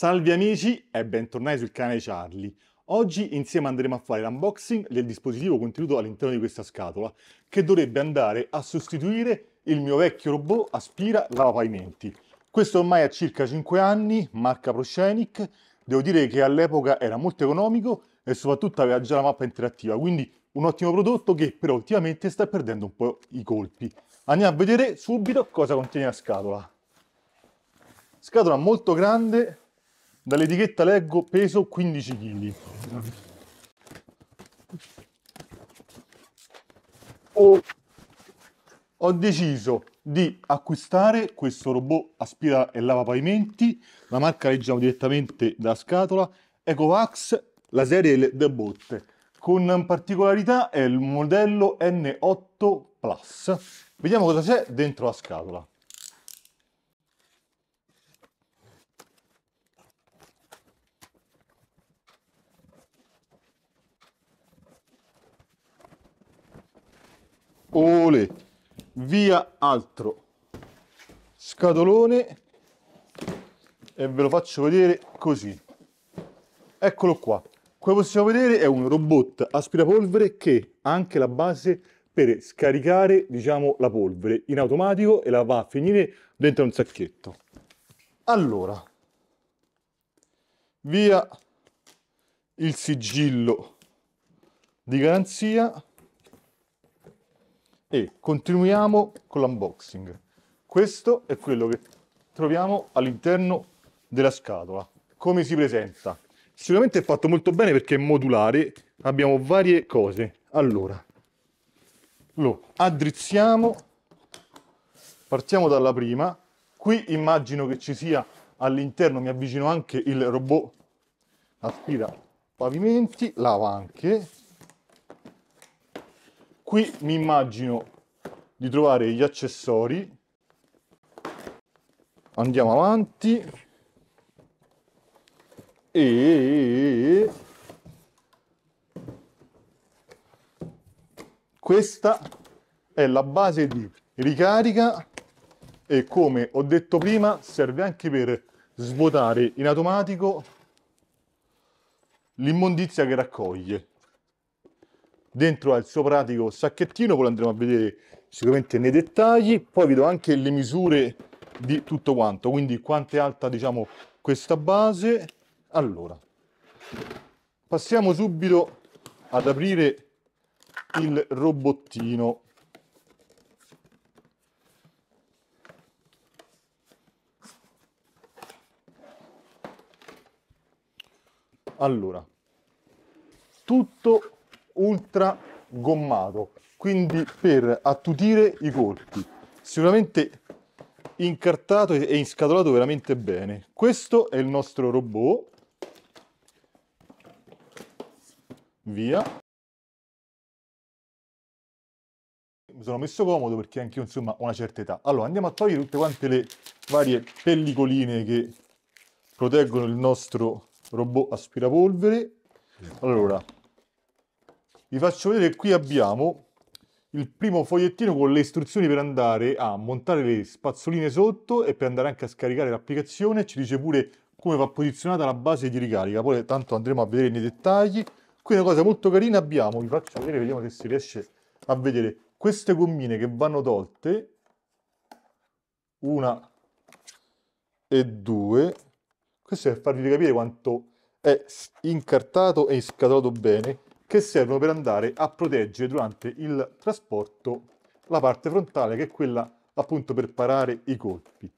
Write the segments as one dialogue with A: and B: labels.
A: Salve amici e bentornati sul canale Charlie. Oggi insieme andremo a fare l'unboxing del dispositivo contenuto all'interno di questa scatola che dovrebbe andare a sostituire il mio vecchio robot aspira lavapavimenti. Questo ormai ha circa 5 anni, marca Proscenic, devo dire che all'epoca era molto economico e soprattutto aveva già la mappa interattiva, quindi un ottimo prodotto che però ultimamente sta perdendo un po' i colpi. Andiamo a vedere subito cosa contiene la scatola. Scatola molto grande, Dall'etichetta leggo peso 15 kg. Oh. Ho deciso di acquistare questo robot aspira e lava pavimenti, la marca leggiamo direttamente dalla scatola, Ecovax, la serie The Botte, con particolarità è il modello N8 Plus. Vediamo cosa c'è dentro la scatola. Ole, via altro scatolone e ve lo faccio vedere così. Eccolo qua. Come possiamo vedere è un robot aspirapolvere che ha anche la base per scaricare, diciamo, la polvere in automatico e la va a finire dentro un sacchetto. Allora, via il sigillo di garanzia e continuiamo con l'unboxing. Questo è quello che troviamo all'interno della scatola. Come si presenta? Sicuramente è fatto molto bene perché è modulare, abbiamo varie cose. Allora, lo addrizziamo, partiamo dalla prima. Qui immagino che ci sia all'interno, mi avvicino anche il robot aspira pavimenti, lava anche, qui mi immagino di trovare gli accessori andiamo avanti e questa è la base di ricarica e come ho detto prima serve anche per svuotare in automatico l'immondizia che raccoglie dentro al suo pratico sacchettino, poi lo andremo a vedere sicuramente nei dettagli, poi vi do anche le misure di tutto quanto, quindi quanto è alta diciamo questa base. Allora, passiamo subito ad aprire il robottino. Allora, tutto ultra gommato, quindi per attutire i colpi. Sicuramente incartato e inscatolato veramente bene. Questo è il nostro robot. Via. mi sono messo comodo perché anche io insomma ho una certa età. Allora andiamo a togliere tutte quante le varie pellicoline che proteggono il nostro robot aspirapolvere. Allora, vi faccio vedere qui abbiamo il primo fogliettino con le istruzioni per andare a montare le spazzoline sotto e per andare anche a scaricare l'applicazione, ci dice pure come va posizionata la base di ricarica, poi tanto andremo a vedere nei dettagli. Qui una cosa molto carina abbiamo, vi faccio vedere, vediamo se si riesce a vedere, queste gommine che vanno tolte, una e due, questo è per farvi capire quanto è incartato e scatolato bene, che servono per andare a proteggere durante il trasporto la parte frontale, che è quella appunto per parare i colpi.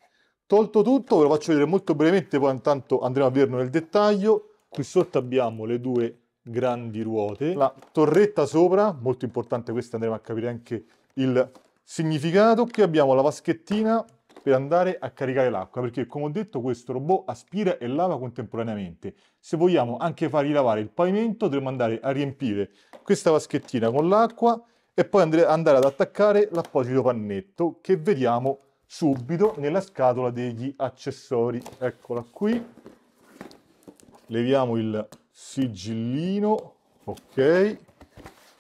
A: Tolto tutto, ve lo faccio vedere molto brevemente, poi intanto andremo a vederlo nel dettaglio. Qui sotto abbiamo le due grandi ruote, la torretta sopra, molto importante questa andremo a capire anche il significato. Qui abbiamo la vaschettina per andare a caricare l'acqua, perché come ho detto questo robot aspira e lava contemporaneamente. Se vogliamo anche far rilavare il pavimento, dovremmo andare a riempire questa vaschettina con l'acqua e poi andare ad attaccare l'apposito pannetto che vediamo subito nella scatola degli accessori. Eccola qui. Leviamo il sigillino, ok.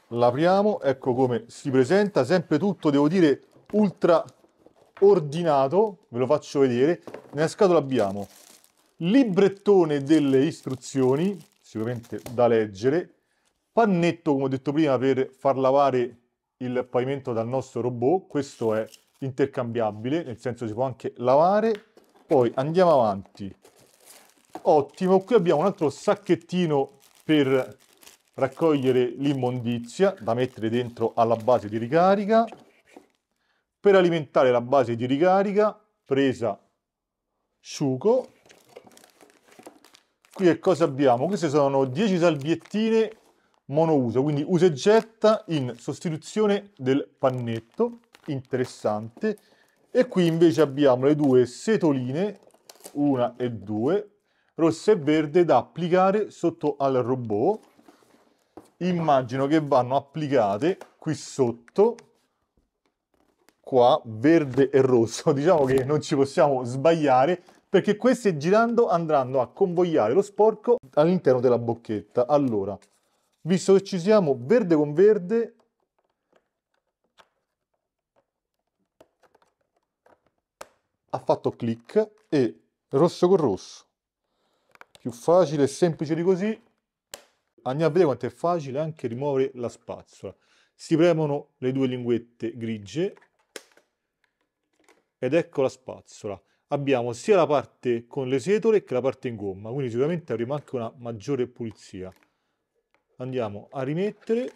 A: L'apriamo, ecco come si presenta, sempre tutto, devo dire, ultra ordinato, ve lo faccio vedere, nella scatola abbiamo librettone delle istruzioni, sicuramente da leggere, pannetto, come ho detto prima, per far lavare il pavimento dal nostro robot, questo è intercambiabile, nel senso si può anche lavare, poi andiamo avanti, ottimo, qui abbiamo un altro sacchettino per raccogliere l'immondizia da mettere dentro alla base di ricarica, per alimentare la base di ricarica, presa sugo. Qui che cosa abbiamo? Queste sono 10 salviettine monouso, quindi usa e getta in sostituzione del pannetto, interessante. E qui invece abbiamo le due setoline, una e due, rossa e verde da applicare sotto al robot. Immagino che vanno applicate qui sotto qua verde e rosso, diciamo che non ci possiamo sbagliare perché questi girando andranno a convogliare lo sporco all'interno della bocchetta. Allora, visto che ci siamo verde con verde, ha fatto click e rosso con rosso. Più facile e semplice di così. Andiamo a vedere quanto è facile anche rimuovere la spazzola. Si premono le due linguette grigie ed ecco la spazzola. Abbiamo sia la parte con le setole che la parte in gomma, quindi sicuramente avremo anche una maggiore pulizia. Andiamo a rimettere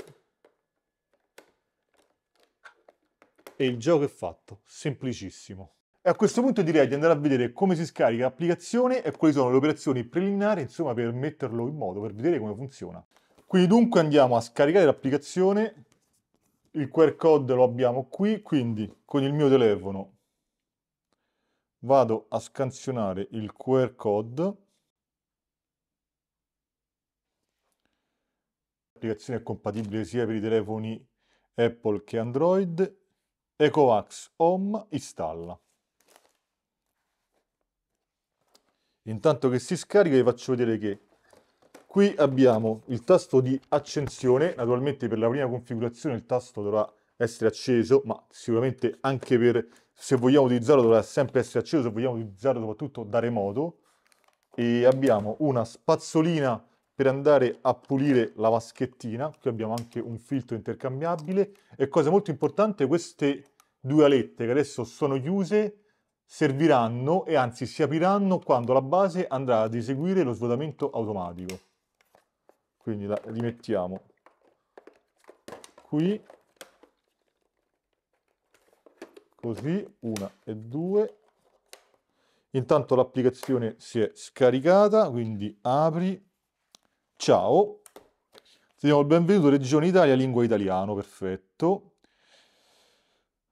A: e il gioco è fatto, semplicissimo. E a questo punto direi di andare a vedere come si scarica l'applicazione e quali sono le operazioni preliminari, insomma, per metterlo in modo, per vedere come funziona. Quindi dunque andiamo a scaricare l'applicazione, il QR code lo abbiamo qui, quindi con il mio telefono vado a scansionare il QR code l'applicazione è compatibile sia per i telefoni Apple che Android EcoVax Home installa intanto che si scarica vi faccio vedere che qui abbiamo il tasto di accensione naturalmente per la prima configurazione il tasto dovrà essere acceso, ma sicuramente anche per se vogliamo utilizzarlo dovrà sempre essere acceso, se vogliamo utilizzarlo soprattutto da remoto. E abbiamo una spazzolina per andare a pulire la vaschettina, qui abbiamo anche un filtro intercambiabile e cosa molto importante queste due alette che adesso sono chiuse serviranno e anzi si apriranno quando la base andrà ad eseguire lo svuotamento automatico. Quindi la rimettiamo qui così, una e due. Intanto l'applicazione si è scaricata, quindi apri, ciao. Ti diamo il benvenuto, Regione Italia, lingua italiano, perfetto.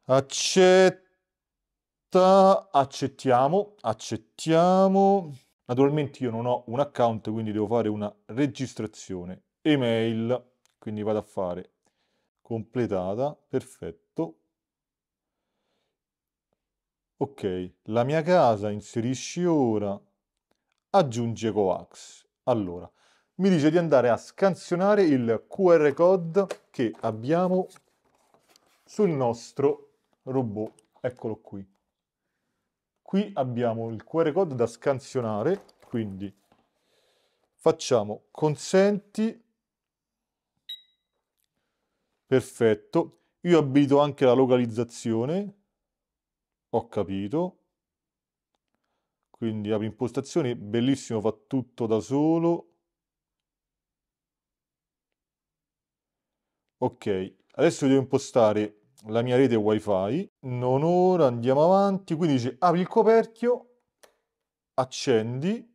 A: Accetta, accettiamo, accettiamo. Naturalmente io non ho un account, quindi devo fare una registrazione. Email, quindi vado a fare completata, perfetto. Ok, la mia casa, inserisci ora, aggiungi EcoAx. Allora, mi dice di andare a scansionare il QR code che abbiamo sul nostro robot. Eccolo qui. Qui abbiamo il QR code da scansionare, quindi facciamo consenti. Perfetto. Io abito anche la localizzazione, ho capito. Quindi apri impostazioni, bellissimo, fa tutto da solo. Ok, adesso devo impostare la mia rete wifi. Non ora, andiamo avanti. Quindi dice apri il coperchio, accendi.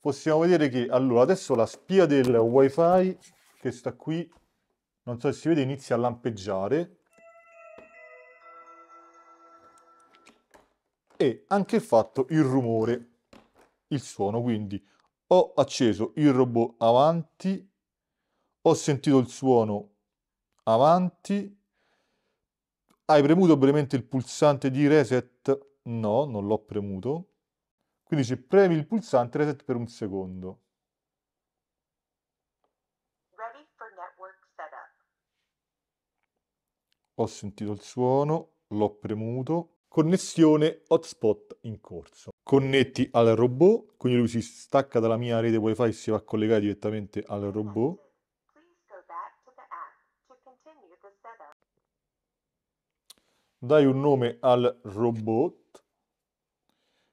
A: Possiamo vedere che allora adesso la spia del wifi che sta qui non so se si vede, inizia a lampeggiare. E anche fatto il rumore, il suono, quindi ho acceso il robot avanti, ho sentito il suono avanti, hai premuto brevemente il pulsante di reset? No, non l'ho premuto. Quindi se premi il pulsante reset per un secondo. ho sentito il suono, l'ho premuto, connessione hotspot in corso. Connetti al robot, quindi lui si stacca dalla mia rete wifi e si va a collegare direttamente al robot. Dai un nome al robot.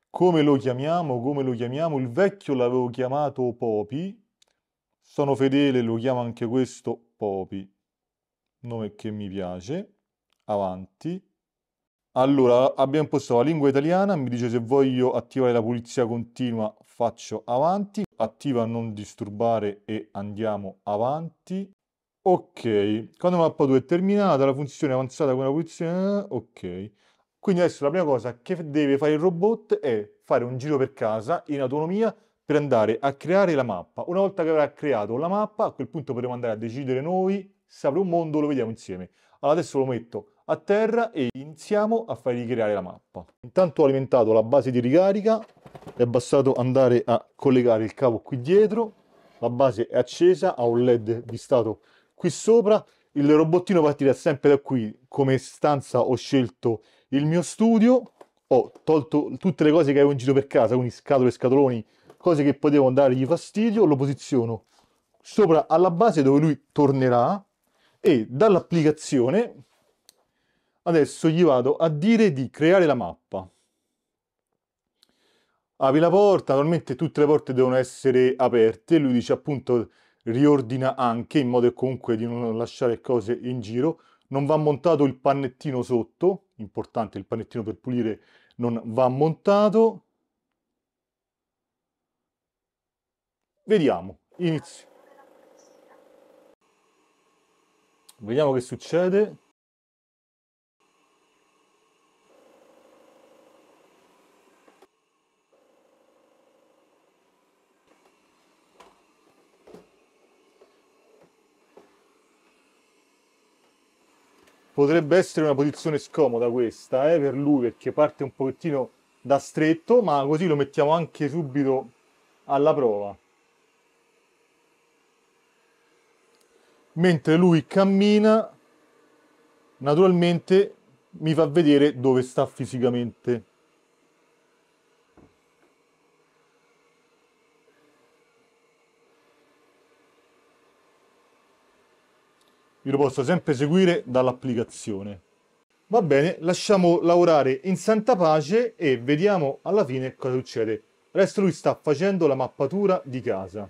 A: Come lo chiamiamo? Come lo chiamiamo? Il vecchio l'avevo chiamato Popi. Sono fedele, lo chiamo anche questo Popi nome che mi piace, avanti. Allora, abbiamo impostato la lingua italiana, mi dice se voglio attivare la pulizia continua faccio avanti, attiva non disturbare e andiamo avanti. Ok, quando mappa 2 è terminata, la funzione avanzata con la pulizia, eh, ok. Quindi adesso la prima cosa che deve fare il robot è fare un giro per casa in autonomia per andare a creare la mappa. Una volta che avrà creato la mappa, a quel punto potremo andare a decidere noi si apre un mondo, lo vediamo insieme. Allora adesso lo metto a terra e iniziamo a far ricreare la mappa. Intanto ho alimentato la base di ricarica, è bastato andare a collegare il cavo qui dietro, la base è accesa, ha un led di stato qui sopra, il robottino partirà sempre da qui, come stanza ho scelto il mio studio, ho tolto tutte le cose che avevo in giro per casa, quindi scatole, scatoloni, cose che potevano dargli fastidio, lo posiziono sopra alla base dove lui tornerà, e dall'applicazione adesso gli vado a dire di creare la mappa. Apri la porta, normalmente tutte le porte devono essere aperte, lui dice appunto riordina anche in modo comunque di non lasciare cose in giro, non va montato il pannettino sotto, importante il pannettino per pulire non va montato. Vediamo, inizio. Vediamo che succede. Potrebbe essere una posizione scomoda questa eh, per lui perché parte un pochettino da stretto, ma così lo mettiamo anche subito alla prova. mentre lui cammina, naturalmente mi fa vedere dove sta fisicamente. Io lo posso sempre seguire dall'applicazione. Va bene, lasciamo lavorare in santa pace e vediamo alla fine cosa succede. Adesso lui sta facendo la mappatura di casa.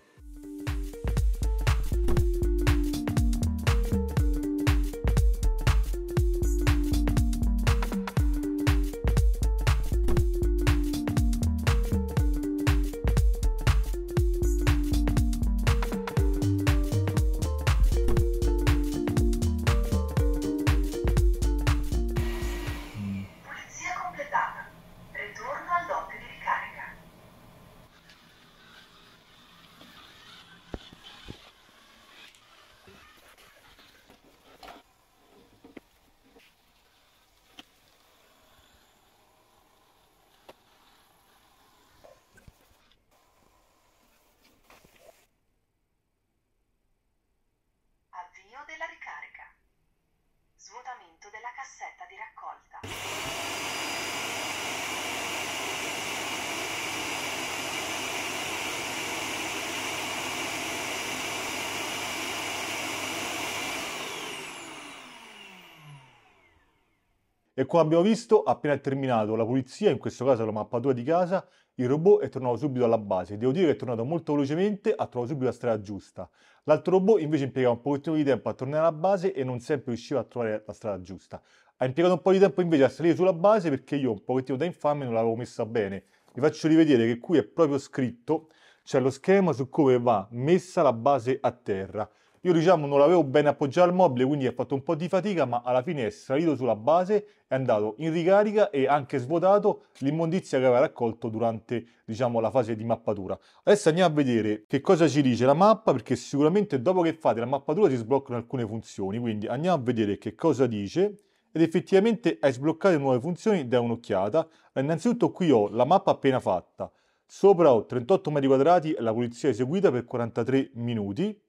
A: E come abbiamo visto, appena terminato la pulizia, in questo caso la mappatura di casa, il robot è tornato subito alla base. Devo dire che è tornato molto velocemente, ha trovato subito la strada giusta. L'altro robot invece impiegava un pochettino di tempo a tornare alla base e non sempre riusciva a trovare la strada giusta. Ha impiegato un po' di tempo invece a salire sulla base perché io un pochettino da infame non l'avevo messa bene. Vi faccio rivedere che qui è proprio scritto, c'è cioè lo schema su come va messa la base a terra. Io diciamo non l'avevo ben appoggiato al mobile, quindi ha fatto un po' di fatica, ma alla fine è salito sulla base, è andato in ricarica e ha anche svuotato l'immondizia che aveva raccolto durante diciamo, la fase di mappatura. Adesso andiamo a vedere che cosa ci dice la mappa, perché sicuramente dopo che fate la mappatura si sbloccano alcune funzioni, quindi andiamo a vedere che cosa dice ed effettivamente hai sbloccato nuove funzioni da un'occhiata. Innanzitutto qui ho la mappa appena fatta, sopra ho 38 metri quadrati e la pulizia eseguita per 43 minuti,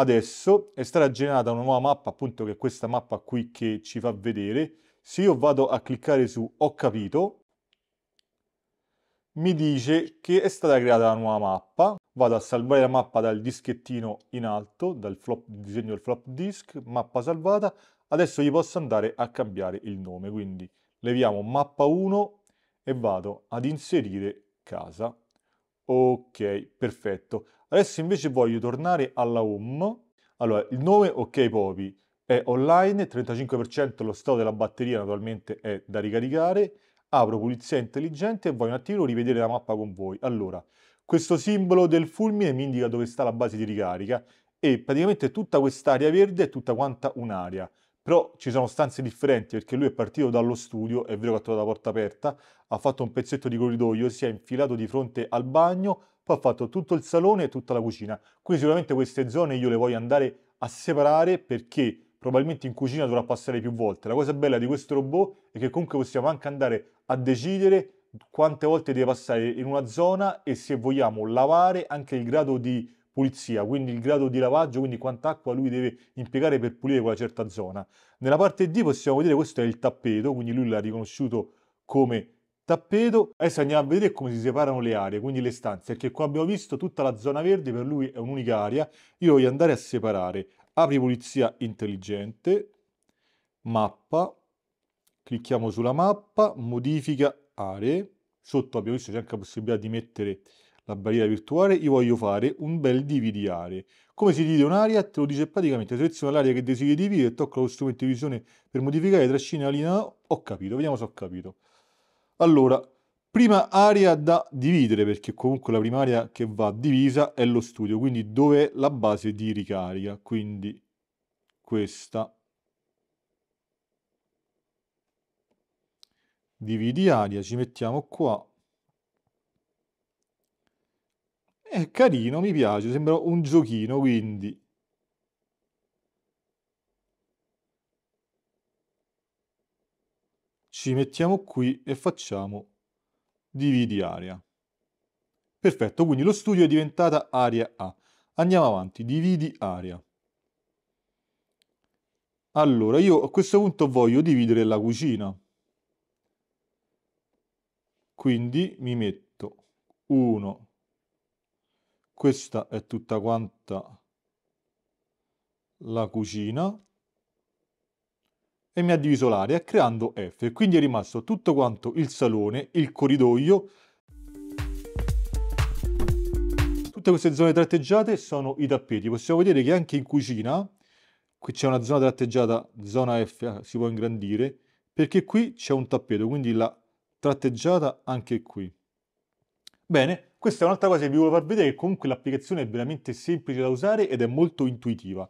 A: Adesso è stata generata una nuova mappa, appunto che è questa mappa qui che ci fa vedere. Se io vado a cliccare su ho capito, mi dice che è stata creata una nuova mappa. Vado a salvare la mappa dal dischettino in alto, dal flop, disegno del flop disk, mappa salvata. Adesso gli posso andare a cambiare il nome, quindi leviamo mappa 1 e vado ad inserire casa. Ok, perfetto. Adesso invece voglio tornare alla home. Allora, il nome OK Popi è online, 35% lo stato della batteria naturalmente è da ricaricare. Apro pulizia intelligente e voglio un attimo rivedere la mappa con voi. Allora, questo simbolo del fulmine mi indica dove sta la base di ricarica e praticamente tutta quest'area verde è tutta quanta un'area. Però ci sono stanze differenti perché lui è partito dallo studio, è vero che ha trovato la porta aperta, ha fatto un pezzetto di corridoio, si è infilato di fronte al bagno, poi ho fatto tutto il salone e tutta la cucina. Quindi sicuramente queste zone io le voglio andare a separare perché probabilmente in cucina dovrà passare più volte. La cosa bella di questo robot è che comunque possiamo anche andare a decidere quante volte deve passare in una zona e se vogliamo lavare anche il grado di pulizia, quindi il grado di lavaggio, quindi quanta acqua lui deve impiegare per pulire quella certa zona. Nella parte D possiamo vedere questo è il tappeto, quindi lui l'ha riconosciuto come tappeto. Adesso andiamo a vedere come si separano le aree, quindi le stanze, perché qua abbiamo visto tutta la zona verde, per lui è un'unica area. Io voglio andare a separare. Apri pulizia intelligente, mappa, clicchiamo sulla mappa, modifica aree. Sotto abbiamo visto c'è anche la possibilità di mettere la barriera virtuale. Io voglio fare un bel dividi aree. Come si divide un'area? Te lo dice praticamente, seleziona l'area che desideri dividere, tocca lo strumento di visione per modificare, trascina la linea. Ho capito, vediamo se ho capito. Allora, prima area da dividere, perché comunque la prima area che va divisa è lo studio, quindi dove è la base di ricarica, quindi questa. Dividi area, ci mettiamo qua. È carino, mi piace, sembra un giochino, quindi ci mettiamo qui e facciamo dividi aria. Perfetto, quindi lo studio è diventata area A. Andiamo avanti, dividi aria. Allora, io a questo punto voglio dividere la cucina. Quindi mi metto 1. Questa è tutta quanta la cucina e mi ha diviso l'area creando F. Quindi è rimasto tutto quanto il salone, il corridoio, tutte queste zone tratteggiate sono i tappeti. Possiamo vedere che anche in cucina, qui c'è una zona tratteggiata, zona F, eh, si può ingrandire, perché qui c'è un tappeto, quindi la tratteggiata anche qui. Bene, questa è un'altra cosa che vi volevo far vedere, comunque l'applicazione è veramente semplice da usare ed è molto intuitiva.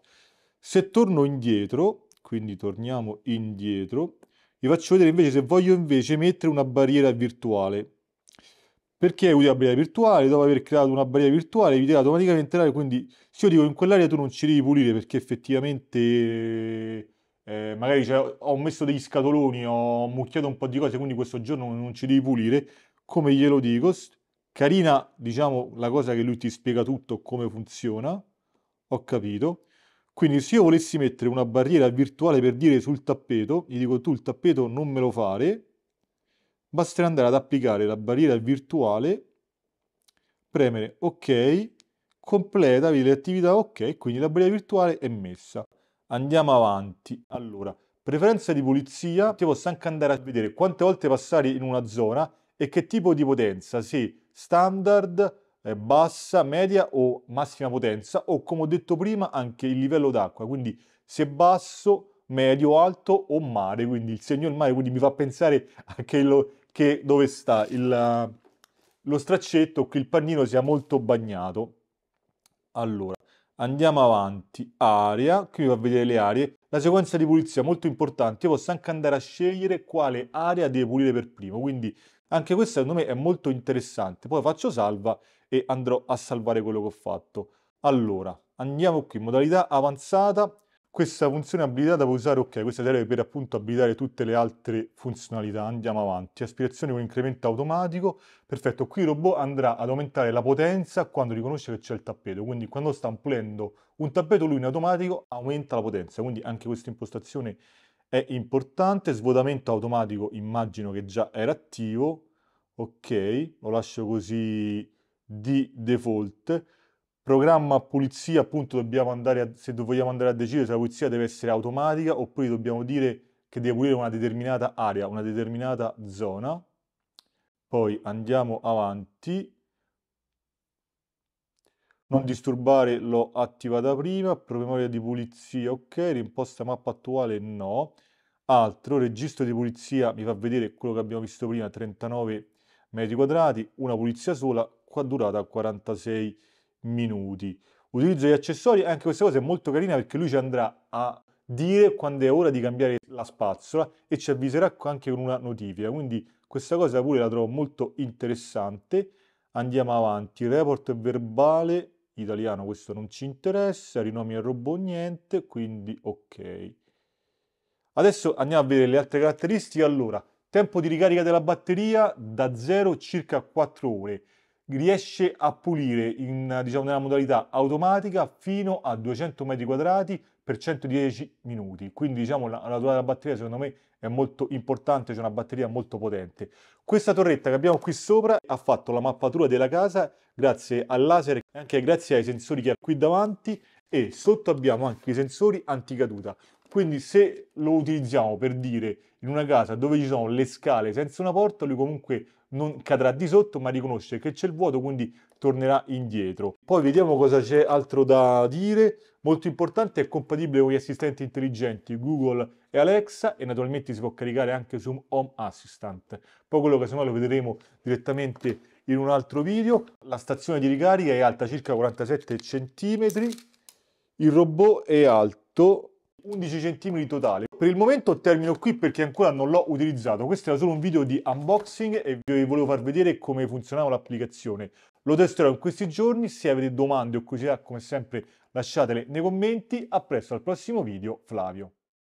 A: Se torno indietro, quindi torniamo indietro vi faccio vedere invece se voglio invece mettere una barriera virtuale perché è utile la barriera virtuale? Dopo aver creato una barriera virtuale vi dirà automaticamente l'area, quindi se io dico in quell'area tu non ci devi pulire perché effettivamente eh, magari cioè, ho messo degli scatoloni, ho mucchiato un po' di cose, quindi questo giorno non ci devi pulire, come glielo dico, carina diciamo la cosa che lui ti spiega tutto, come funziona, ho capito, quindi se io volessi mettere una barriera virtuale per dire sul tappeto, gli dico tu il tappeto non me lo fare, basterà andare ad applicare la barriera virtuale, premere ok, completa, vedi l'attività ok, quindi la barriera virtuale è messa. Andiamo avanti. Allora, preferenza di pulizia, ti posso anche andare a vedere quante volte passare in una zona e che tipo di potenza, se standard, eh, bassa, media o massima potenza o come ho detto prima anche il livello d'acqua, quindi se basso, medio, alto o mare, quindi il segno del mare, quindi mi fa pensare a che, lo, che dove sta il, lo straccetto, che il pannino sia molto bagnato. Allora, andiamo avanti, aria, qui va a vedere le aree, la sequenza di pulizia è molto importante, io posso anche andare a scegliere quale area devo pulire per primo, quindi anche questo secondo me è molto interessante. Poi faccio salva e andrò a salvare quello che ho fatto. Allora, andiamo qui, modalità avanzata. Questa funzione abilitata puoi usare, ok, questa serve per appunto abilitare tutte le altre funzionalità. Andiamo avanti. Aspirazione con incremento automatico. Perfetto, qui il robot andrà ad aumentare la potenza quando riconosce che c'è il tappeto. Quindi quando sta pulendo un tappeto lui in automatico aumenta la potenza. Quindi anche questa impostazione è è importante, svuotamento automatico immagino che già era attivo, ok, lo lascio così di default, programma pulizia appunto dobbiamo andare a, se vogliamo andare a decidere se la pulizia deve essere automatica oppure dobbiamo dire che deve pulire una determinata area, una determinata zona, poi andiamo avanti, non disturbare l'ho attivata prima, promemoria di pulizia ok, rimposta mappa attuale no, altro, registro di pulizia mi fa vedere quello che abbiamo visto prima, 39 metri quadrati, una pulizia sola, qua durata 46 minuti. Utilizzo gli accessori, anche questa cosa è molto carina perché lui ci andrà a dire quando è ora di cambiare la spazzola e ci avviserà anche con una notifica, quindi questa cosa pure la trovo molto interessante. Andiamo avanti, report verbale italiano questo non ci interessa, rinomi al robot niente, quindi ok. Adesso andiamo a vedere le altre caratteristiche. Allora, tempo di ricarica della batteria da 0 circa 4 ore. Riesce a pulire in, diciamo, nella modalità automatica fino a 200 metri quadrati per 110 minuti, quindi diciamo la, la durata della batteria secondo me è molto importante, c'è una batteria molto potente. Questa torretta che abbiamo qui sopra ha fatto la mappatura della casa grazie al laser e anche grazie ai sensori che ha qui davanti e sotto abbiamo anche i sensori anticaduta. Quindi se lo utilizziamo per dire in una casa dove ci sono le scale senza una porta, lui comunque non cadrà di sotto ma riconosce che c'è il vuoto quindi tornerà indietro. Poi vediamo cosa c'è altro da dire. Molto importante è compatibile con gli assistenti intelligenti Google e Alexa e naturalmente si può caricare anche su Home Assistant. Poi quello che se no lo vedremo direttamente in un altro video. La stazione di ricarica è alta circa 47 cm, il robot è alto 11 cm totale. Per il momento termino qui perché ancora non l'ho utilizzato, questo era solo un video di unboxing e vi volevo far vedere come funzionava l'applicazione. Lo testerò in questi giorni, se avete domande o curiosità come sempre lasciatele nei commenti, a presto al prossimo video, Flavio.